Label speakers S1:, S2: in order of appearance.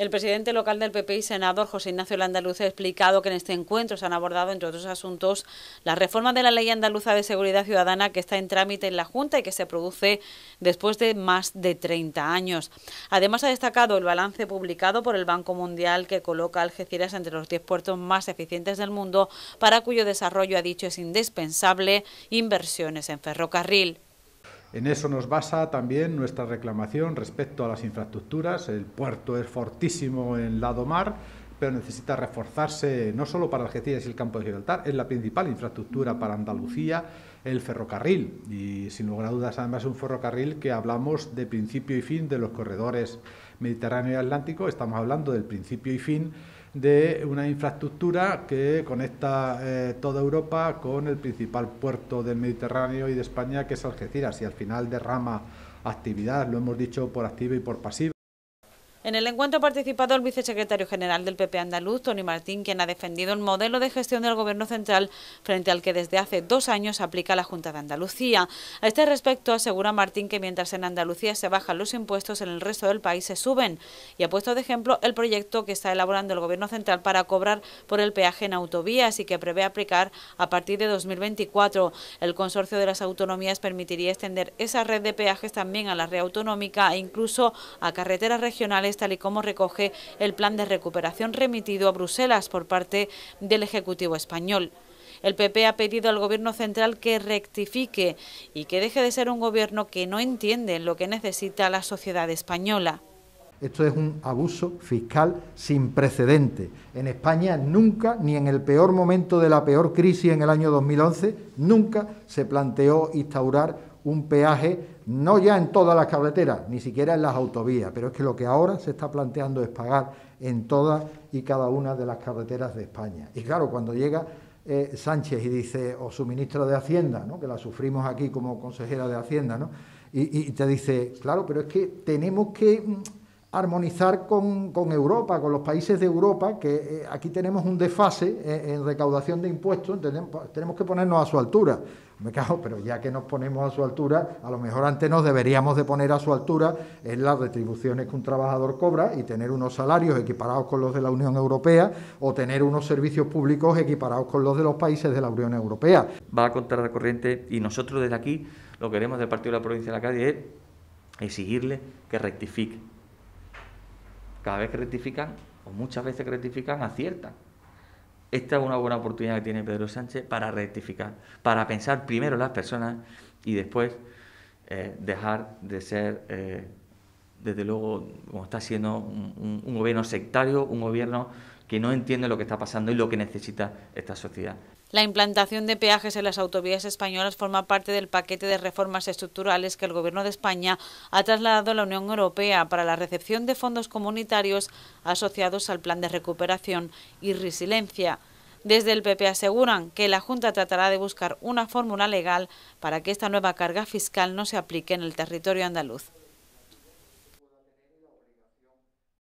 S1: El presidente local del PP y senador José Ignacio Landaluz ha explicado que en este encuentro se han abordado, entre otros asuntos, la reforma de la Ley Andaluza de Seguridad Ciudadana que está en trámite en la Junta y que se produce después de más de 30 años. Además, ha destacado el balance publicado por el Banco Mundial que coloca a Algeciras entre los 10 puertos más eficientes del mundo, para cuyo desarrollo, ha dicho, es indispensable inversiones en ferrocarril.
S2: En eso nos basa también nuestra reclamación respecto a las infraestructuras. El puerto es fortísimo en lado mar pero necesita reforzarse no solo para Algeciras y el campo de Gibraltar, es la principal infraestructura para Andalucía, el ferrocarril. Y sin lugar a dudas, además, es un ferrocarril que hablamos de principio y fin de los corredores mediterráneo y atlántico, estamos hablando del principio y fin de una infraestructura que conecta eh, toda Europa con el principal puerto del Mediterráneo y de España, que es Algeciras, y al final derrama actividad, lo hemos dicho por activa y por pasiva.
S1: En el encuentro ha participado el vicesecretario general del PP andaluz, Tony Martín, quien ha defendido el modelo de gestión del Gobierno central frente al que desde hace dos años aplica la Junta de Andalucía. A este respecto, asegura Martín que mientras en Andalucía se bajan los impuestos, en el resto del país se suben. Y ha puesto de ejemplo el proyecto que está elaborando el Gobierno central para cobrar por el peaje en autovías y que prevé aplicar a partir de 2024. El consorcio de las autonomías permitiría extender esa red de peajes también a la red autonómica e incluso a carreteras regionales tal y como recoge el plan de recuperación remitido a Bruselas por parte del Ejecutivo español. El PP ha pedido al Gobierno central que rectifique y que deje de ser un Gobierno que no entiende lo que necesita la sociedad española.
S3: Esto es un abuso fiscal sin precedente. En España nunca, ni en el peor momento de la peor crisis en el año 2011, nunca se planteó instaurar un peaje, no ya en todas las carreteras, ni siquiera en las autovías, pero es que lo que ahora se está planteando es pagar en todas y cada una de las carreteras de España. Y claro, cuando llega eh, Sánchez y dice, o su ministro de Hacienda, que la sufrimos aquí como consejera de Hacienda, y te dice, claro, pero es que tenemos que mm, armonizar con, Europa, con los países de Europa, que eh, aquí tenemos un desfase eh, en, recaudación de impuestos, tenemos, que ponernos a su altura. Me cago, pero ya que nos ponemos a su altura, a lo mejor antes nos deberíamos de poner a su altura en las retribuciones que un trabajador cobra y tener unos salarios equiparados con los de la Unión Europea o tener unos servicios públicos equiparados con los de los países de la Unión Europea.
S4: Va a contar la corriente y nosotros desde aquí lo que queremos del Partido de la Provincia de la calle es exigirle que rectifique cada vez que rectifican, o muchas veces que rectifican, aciertan. Esta es una buena oportunidad que tiene Pedro Sánchez para rectificar, para pensar primero las personas y después eh, dejar de ser, eh, desde luego, como está siendo un gobierno sectario, un gobierno que no entiende lo que está pasando y lo que necesita esta sociedad.
S1: La implantación de peajes en las autovías españolas forma parte del paquete de reformas estructurales que el Gobierno de España ha trasladado a la Unión Europea para la recepción de fondos comunitarios asociados al Plan de Recuperación y Resiliencia. Desde el PP aseguran que la Junta tratará de buscar una fórmula legal para que esta nueva carga fiscal no se aplique en el territorio andaluz.